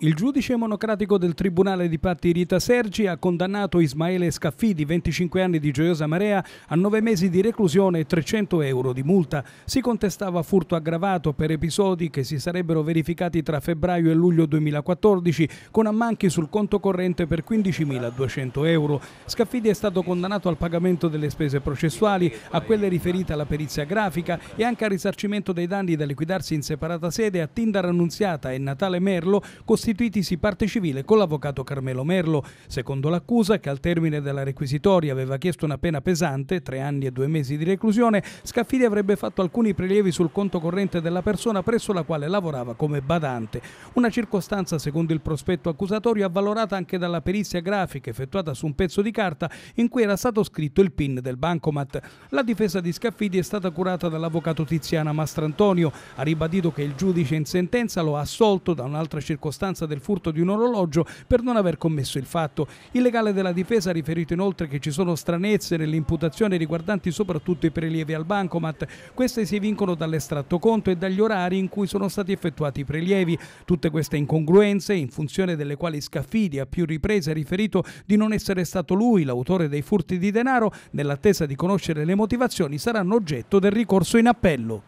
Il giudice monocratico del Tribunale di Patti Rita Sergi ha condannato Ismaele Scaffidi, 25 anni di gioiosa marea, a 9 mesi di reclusione e 300 euro di multa. Si contestava furto aggravato per episodi che si sarebbero verificati tra febbraio e luglio 2014 con ammanchi sul conto corrente per 15.200 euro. Scaffidi è stato condannato al pagamento delle spese processuali, a quelle riferite alla perizia grafica e anche al risarcimento dei danni da liquidarsi in separata sede a Tindar Annunziata e Natale Merlo, costituitisi parte civile con l'avvocato Carmelo Merlo, secondo l'accusa che al termine della requisitoria aveva chiesto una pena pesante, tre anni e due mesi di reclusione, Scaffidi avrebbe fatto alcuni prelievi sul conto corrente della persona presso la quale lavorava come badante. Una circostanza, secondo il prospetto accusatorio, avvalorata anche dalla perizia grafica effettuata su un pezzo di carta in cui era stato scritto il PIN del bancomat. La difesa di Scaffidi è stata curata dall'avvocato Tiziana Mastrantonio. Ha ribadito che il giudice in sentenza lo ha assolto da un'altra circostanza circostanza del furto di un orologio per non aver commesso il fatto. Il legale della difesa ha riferito inoltre che ci sono stranezze nell'imputazione riguardanti soprattutto i prelievi al bancomat. Queste si vincono dall'estratto conto e dagli orari in cui sono stati effettuati i prelievi. Tutte queste incongruenze, in funzione delle quali Scaffidi a più riprese ha riferito di non essere stato lui l'autore dei furti di denaro, nell'attesa di conoscere le motivazioni, saranno oggetto del ricorso in appello.